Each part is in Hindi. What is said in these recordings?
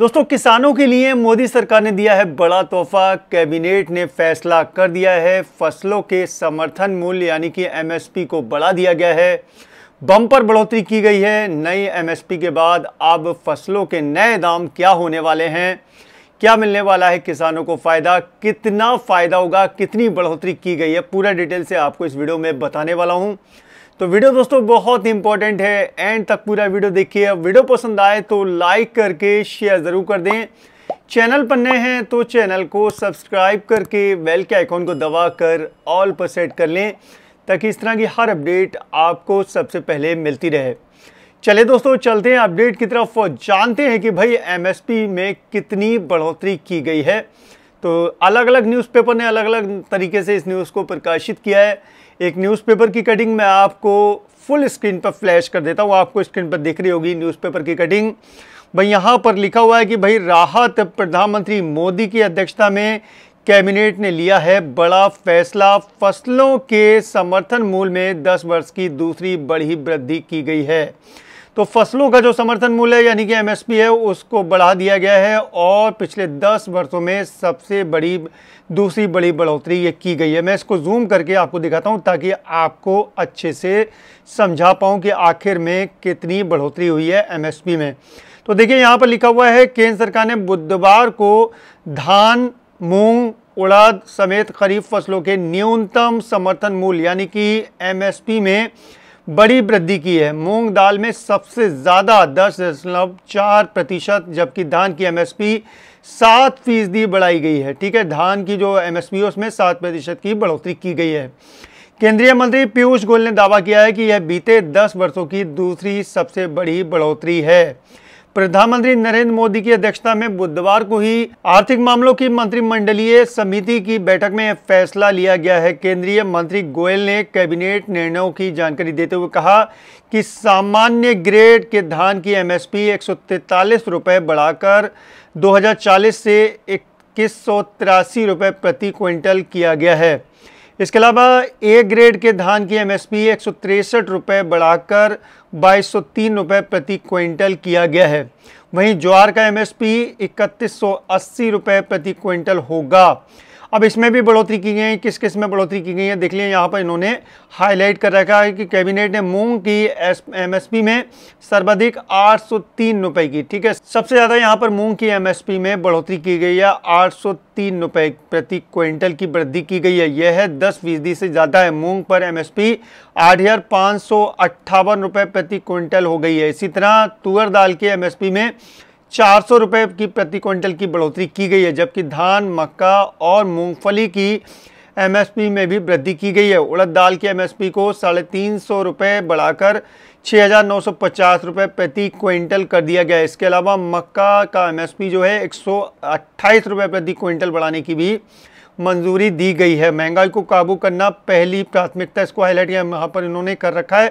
दोस्तों किसानों के लिए मोदी सरकार ने दिया है बड़ा तोहफा कैबिनेट ने फैसला कर दिया है फसलों के समर्थन मूल्य यानी कि एमएसपी को बढ़ा दिया गया है बम्पर बढ़ोतरी की गई है नई एमएसपी के बाद अब फसलों के नए दाम क्या होने वाले हैं क्या मिलने वाला है किसानों को फ़ायदा कितना फ़ायदा होगा कितनी बढ़ोतरी की गई है पूरा डिटेल से आपको इस वीडियो में बताने वाला हूँ तो वीडियो दोस्तों बहुत इंपॉर्टेंट है एंड तक पूरा वीडियो देखिए वीडियो पसंद आए तो लाइक करके शेयर ज़रूर कर दें चैनल पर नए हैं तो चैनल को सब्सक्राइब करके बेल के आइकॉन को दबा कर ऑल पर सेट कर लें ताकि इस तरह की हर अपडेट आपको सबसे पहले मिलती रहे चले दोस्तों चलते हैं अपडेट की तरफ जानते हैं कि भाई एमएसपी में कितनी बढ़ोतरी की गई है तो अलग अलग न्यूज़पेपर ने अलग अलग तरीके से इस न्यूज़ को प्रकाशित किया है एक न्यूज़पेपर की कटिंग मैं आपको फुल स्क्रीन पर फ्लैश कर देता हूँ आपको स्क्रीन पर दिख रही होगी न्यूज़पेपर की कटिंग भाई यहाँ पर लिखा हुआ है कि भाई राहत प्रधानमंत्री मोदी की अध्यक्षता में कैबिनेट ने लिया है बड़ा फैसला फसलों के समर्थन मूल में 10 वर्ष की दूसरी बड़ी वृद्धि की गई है तो फसलों का जो समर्थन मूल्य है यानी कि एमएसपी है उसको बढ़ा दिया गया है और पिछले 10 वर्षों में सबसे बड़ी दूसरी बड़ी बढ़ोतरी ये की गई है मैं इसको जूम करके आपको दिखाता हूँ ताकि आपको अच्छे से समझा पाऊँ कि आखिर में कितनी बढ़ोतरी हुई है एम में तो देखिए यहाँ पर लिखा हुआ है केंद्र सरकार ने बुधवार को धान मूंग उड़द समेत खरीफ फसलों के न्यूनतम समर्थन मूल्य यानी कि एमएसपी में बड़ी वृद्धि की है मूंग दाल में सबसे ज़्यादा दस दशमलव चार प्रतिशत जबकि धान की एमएसपी सात फीसदी बढ़ाई गई है ठीक है धान की जो एमएसपी है उसमें सात प्रतिशत की बढ़ोतरी की गई है केंद्रीय मंत्री पीयूष गोयल ने दावा किया है कि यह बीते दस वर्षों की दूसरी सबसे बड़ी बढ़ोतरी है प्रधानमंत्री नरेंद्र मोदी की अध्यक्षता में बुधवार को ही आर्थिक मामलों की मंत्रिमंडलीय समिति की बैठक में फैसला लिया गया है केंद्रीय मंत्री गोयल ने कैबिनेट निर्णयों की जानकारी देते हुए कहा कि सामान्य ग्रेड के धान की एमएसपी एक रुपए बढ़ाकर 2040 से इक्कीस रुपए प्रति क्विंटल किया गया है इसके अलावा ए ग्रेड के धान की एमएसपी एक रुपए बढ़ाकर बाईस सौ प्रति क्विंटल किया गया है वहीं ज्वार का एमएसपी इकतीस सौ प्रति क्विंटल होगा अब इसमें भी बढ़ोतरी की गई है किस किस में बढ़ोतरी की गई है देख लिया यहाँ पर इन्होंने हाईलाइट कर रखा है कि कैबिनेट ने मूंग की पी में सर्वाधिक आठ सौ रुपए की ठीक है सबसे ज़्यादा यहाँ पर मूंग की पी में बढ़ोतरी की गई है आठ सौ रुपए प्रति क्विंटल की वृद्धि की गई है यह है दस फीसदी से ज़्यादा है मूंग पर पी आठ हज़ार पाँच सौ अट्ठावन रुपये प्रति क्विंटल हो गई है इसी तरह तुअर दाल के एमएसपी में चार सौ रुपये की प्रति क्विंटल की बढ़ोतरी की गई है जबकि धान मक्का और मूंगफली की एमएसपी में भी वृद्धि की गई है उड़द दाल की एमएसपी को साढ़े तीन सौ रुपये बढ़ाकर छः हज़ार नौ सौ पचास रुपये प्रति क्विंटल कर दिया गया है इसके अलावा मक्का का एमएसपी जो है एक सौ अट्ठाईस रुपये प्रति क्विंटल बढ़ाने की भी मंजूरी दी गई है महंगाई को काबू करना पहली प्राथमिकता इसको हाईलाइट किया यहाँ पर इन्होंने कर रखा है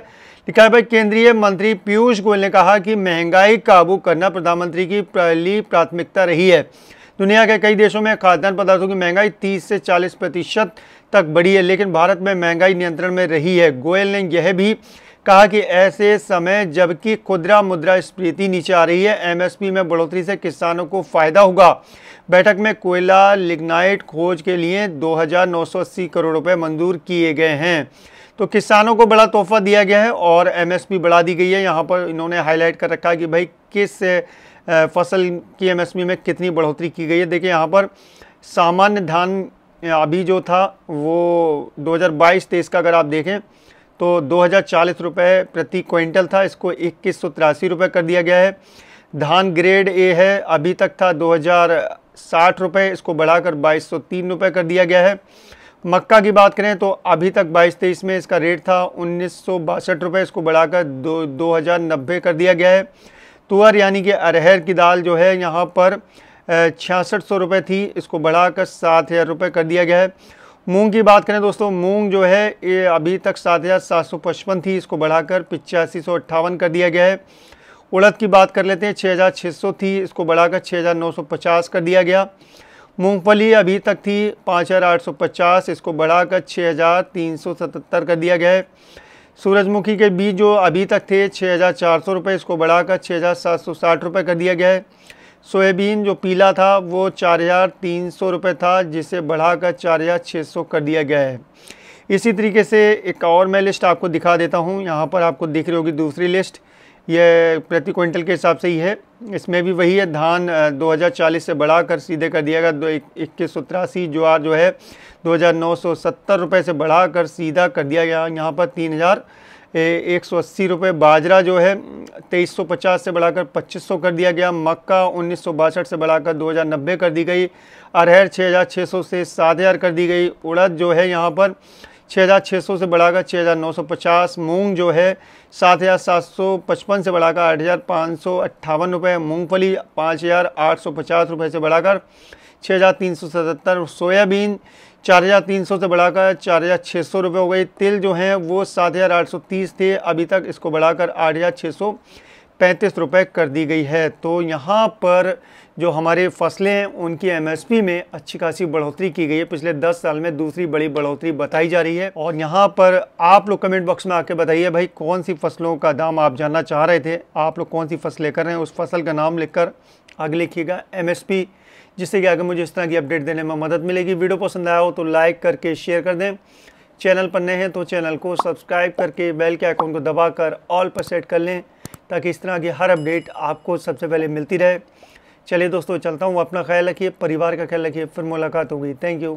लिखा है भाई केंद्रीय मंत्री पीयूष गोयल ने कहा कि महंगाई काबू करना प्रधानमंत्री की पहली प्राथमिकता रही है दुनिया के कई देशों में खाद्यान्न पदार्थों की महंगाई 30 से 40 प्रतिशत तक बढ़ी है लेकिन भारत में महंगाई नियंत्रण में रही है गोयल ने यह भी कहा कि ऐसे समय जबकि खुदरा मुद्रा स्फीति नीचे आ रही है एमएसपी में बढ़ोतरी से किसानों को फ़ायदा होगा बैठक में कोयला लिग्नाइट खोज के लिए 2,980 करोड़ रुपए मंजूर किए गए हैं तो किसानों को बड़ा तोहफा दिया गया है और एमएसपी बढ़ा दी गई है यहाँ पर इन्होंने हाईलाइट कर रखा है कि भाई किस फसल की एमएसपी में कितनी बढ़ोतरी की गई है देखिए यहाँ पर सामान्य धान अभी जो था वो 2022-23 का अगर आप देखें तो दो हज़ार रुपये प्रति क्विंटल था इसको इक्कीस सौ रुपये कर दिया गया है धान ग्रेड ए है अभी तक था दो हज़ार साठ रुपये इसको बढ़ाकर बाईस सौ तीन रुपये कर दिया गया है मक्का की बात करें तो अभी तक बाईस तेईस में इसका रेट था उन्नीस सौ बासठ रुपये इसको बढ़ाकर दो दो हज़ार नब्बे कर दिया गया है तुअर यानी कि अरहर की दाल जो है यहाँ पर छियासठ सौ रुपये थी इसको बढ़ाकर सात हज़ार रुपये कर दिया गया है मूंग की बात करें दोस्तों मूंग जो है ये अभी तक सात हज़ार सात सौ पचपन थी इसको बढ़ाकर पिचासी सौ अट्ठावन कर दिया गया है उड़द की बात कर लेते हैं छः हज़ार छः सौ थी इसको बढ़ाकर छः हज़ार नौ सौ पचास कर दिया गया मूंगफली अभी तक थी पाँच हज़ार आठ सौ पचास इसको बढ़ाकर छः हज़ार तीन सौ सतहत्तर कर दिया गया है सूरजमुखी के बीज जो अभी तक थे छः हज़ार चार सौ रुपये इसको बढ़ाकर छः हज़ार सात सौ साठ रुपये कर दिया गया है सोयाबीन जो पीला था वो चार हज़ार तीन सौ रुपये था जिसे बढ़ाकर चार हज़ार छः सौ कर दिया गया है इसी तरीके से एक और मैं लिस्ट आपको दिखा देता हूँ यहाँ पर आपको दिख रही होगी दूसरी लिस्ट ये प्रति क्विंटल के हिसाब से ही है इसमें भी वही है धान 2040 से बढ़ाकर सीधे कर दिया गया दो इक्कीस सौ तिरासी ज्वार जो है दो हज़ार नौ सौ सत्तर रुपये से बढ़ाकर सीधा कर दिया गया यहाँ पर तीन हज़ार एक सौ अस्सी रुपये बाजरा जो है तेईस सौ पचास से बढ़ाकर पच्चीस सौ कर दिया गया मक्का उन्नीस सौ बासठ से बढ़ाकर दो हज़ार नब्बे कर दी गई अरहर छः हज़ार छः सौ से सात हज़ार कर दी गई उड़द जो है यहाँ पर 6,600 से बढ़ाकर 6,950 मूंग जो है सात सात हज़ार सौ पचपन से बढ़ाकर आठ हज़ार पाँच सौ अट्ठावन रुपये मूँगफली पाँच हज़ार आठ सौ पचास रुपये से बढ़ाकर छः हज़ार तीन सौ सतहत्तर सोयाबीन चार हज़ार तीन सौ से बढ़ाकर चार हज़ार छः सौ रुपये हो गई तिल जो है वो सात हज़ार आठ सौ तीस थे अभी तक इसको बढ़ाकर आठ हज़ार छः सौ पैंतीस रुपये कर दी गई है तो यहाँ पर जो हमारे फसलें हैं उनकी एमएसपी में अच्छी खासी बढ़ोतरी की गई है पिछले 10 साल में दूसरी बड़ी बढ़ोतरी बताई जा रही है और यहाँ पर आप लोग कमेंट बॉक्स में आके बताइए भाई कौन सी फसलों का दाम आप जानना चाह रहे थे आप लोग कौन सी फसलें कर रहे हैं उस फसल का नाम लिखकर आगे लिखिएगा एम जिससे कि आगे मुझे इस तरह की अपडेट देने में मदद मिलेगी वीडियो पसंद आया हो तो लाइक करके शेयर कर दें चैनल पर नए हैं तो चैनल को सब्सक्राइब करके बेल के आइकॉन को दबाकर ऑल पर सेट कर लें ताकि इस तरह की हर अपडेट आपको सबसे पहले मिलती रहे चलिए दोस्तों चलता हूँ अपना ख्याल रखिए परिवार का ख्याल रखिए फिर मुलाकात होगी थैंक यू